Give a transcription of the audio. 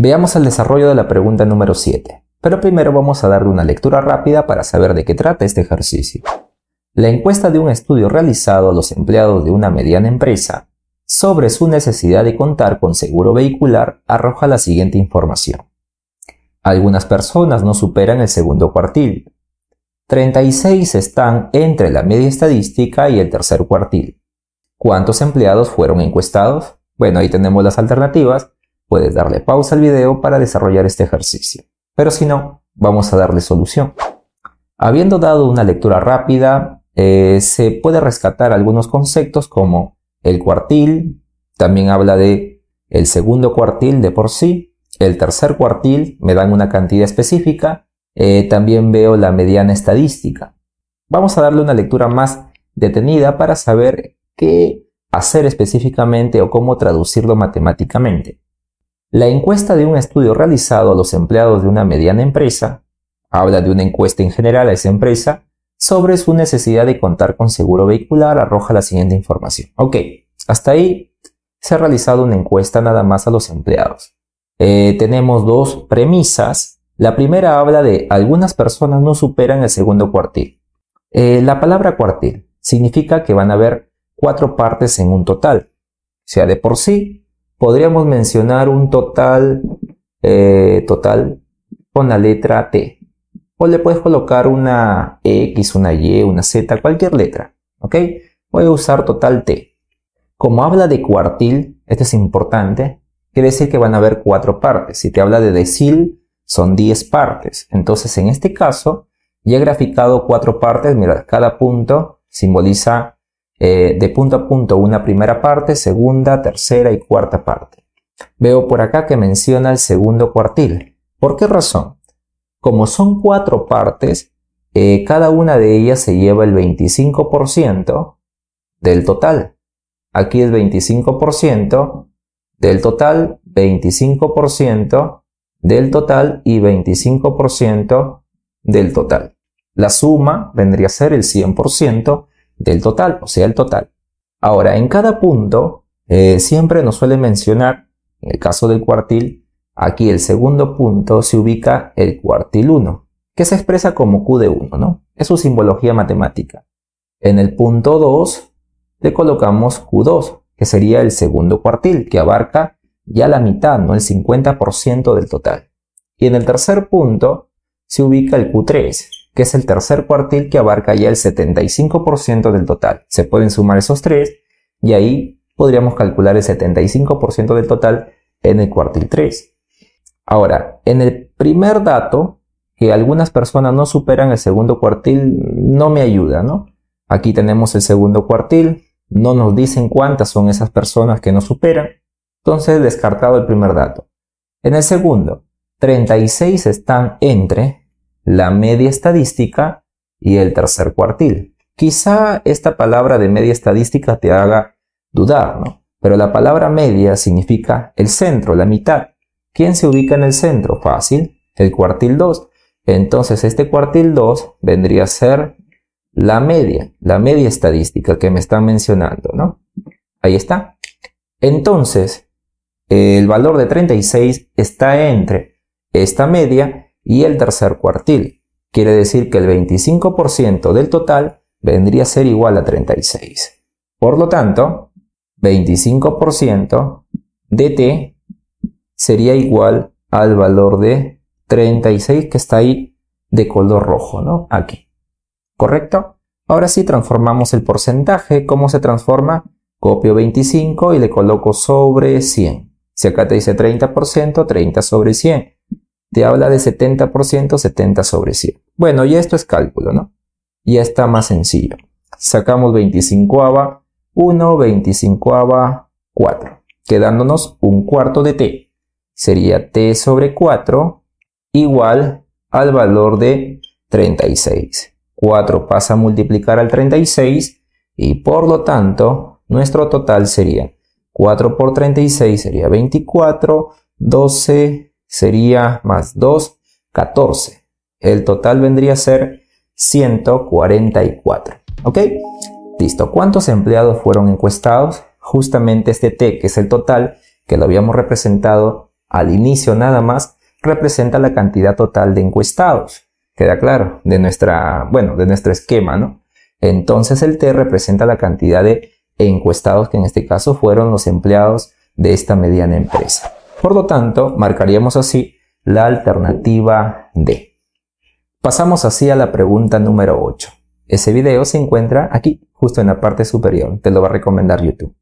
Veamos el desarrollo de la pregunta número 7, pero primero vamos a darle una lectura rápida para saber de qué trata este ejercicio. La encuesta de un estudio realizado a los empleados de una mediana empresa sobre su necesidad de contar con seguro vehicular arroja la siguiente información. Algunas personas no superan el segundo cuartil. 36 están entre la media estadística y el tercer cuartil. ¿Cuántos empleados fueron encuestados? Bueno, ahí tenemos las alternativas Puedes darle pausa al video para desarrollar este ejercicio, pero si no, vamos a darle solución. Habiendo dado una lectura rápida, eh, se puede rescatar algunos conceptos como el cuartil, también habla de el segundo cuartil de por sí, el tercer cuartil me dan una cantidad específica, eh, también veo la mediana estadística. Vamos a darle una lectura más detenida para saber qué hacer específicamente o cómo traducirlo matemáticamente. La encuesta de un estudio realizado a los empleados de una mediana empresa, habla de una encuesta en general a esa empresa, sobre su necesidad de contar con seguro vehicular, arroja la siguiente información. Ok, hasta ahí se ha realizado una encuesta nada más a los empleados. Eh, tenemos dos premisas. La primera habla de algunas personas no superan el segundo cuartil. Eh, la palabra cuartil significa que van a haber cuatro partes en un total. sea, de por sí, podríamos mencionar un total, eh, total con la letra T. O le puedes colocar una X, una Y, una Z, cualquier letra. ¿Ok? Voy a usar total T. Como habla de cuartil, esto es importante, quiere decir que van a haber cuatro partes. Si te habla de decil, son 10 partes. Entonces, en este caso, ya he graficado cuatro partes. Mira, cada punto simboliza eh, de punto a punto una primera parte, segunda, tercera y cuarta parte. Veo por acá que menciona el segundo cuartil. ¿Por qué razón? Como son cuatro partes, eh, cada una de ellas se lleva el 25% del total. Aquí es 25% del total, 25% del total y 25% del total. La suma vendría a ser el 100% del total, o sea, el total. Ahora, en cada punto, eh, siempre nos suele mencionar, en el caso del cuartil, aquí el segundo punto se ubica el cuartil 1, que se expresa como Q de 1, ¿no? Es su simbología matemática. En el punto 2 le colocamos Q2, que sería el segundo cuartil, que abarca ya la mitad, ¿no? El 50% del total. Y en el tercer punto se ubica el Q3, que es el tercer cuartil que abarca ya el 75% del total. Se pueden sumar esos tres y ahí podríamos calcular el 75% del total en el cuartil 3. Ahora, en el primer dato, que algunas personas no superan el segundo cuartil, no me ayuda, ¿no? Aquí tenemos el segundo cuartil, no nos dicen cuántas son esas personas que no superan, entonces descartado el primer dato. En el segundo, 36 están entre la media estadística y el tercer cuartil. Quizá esta palabra de media estadística te haga dudar, ¿no? Pero la palabra media significa el centro, la mitad. ¿Quién se ubica en el centro? Fácil, el cuartil 2. Entonces este cuartil 2 vendría a ser la media, la media estadística que me están mencionando, ¿no? Ahí está. Entonces, el valor de 36 está entre esta media y el tercer cuartil. Quiere decir que el 25% del total vendría a ser igual a 36. Por lo tanto, 25% de t sería igual al valor de 36 que está ahí de color rojo, ¿no? Aquí. ¿Correcto? Ahora sí transformamos el porcentaje. ¿Cómo se transforma? Copio 25 y le coloco sobre 100. Si acá te dice 30%, 30 sobre 100 te habla de 70%, 70 sobre 100. Bueno, y esto es cálculo, ¿no? Ya está más sencillo. Sacamos 25 ava 1, 25 ava 4, quedándonos un cuarto de t. Sería t sobre 4 igual al valor de 36. 4 pasa a multiplicar al 36 y por lo tanto nuestro total sería 4 por 36 sería 24, 12, sería más 2, 14. El total vendría a ser 144. ¿Ok? Listo. ¿Cuántos empleados fueron encuestados? Justamente este T, que es el total, que lo habíamos representado al inicio nada más, representa la cantidad total de encuestados. ¿Queda claro? De nuestra, bueno, de nuestro esquema, ¿no? Entonces el T representa la cantidad de encuestados que en este caso fueron los empleados de esta mediana empresa. Por lo tanto, marcaríamos así la alternativa D. Pasamos así a la pregunta número 8. Ese video se encuentra aquí, justo en la parte superior. Te lo va a recomendar YouTube.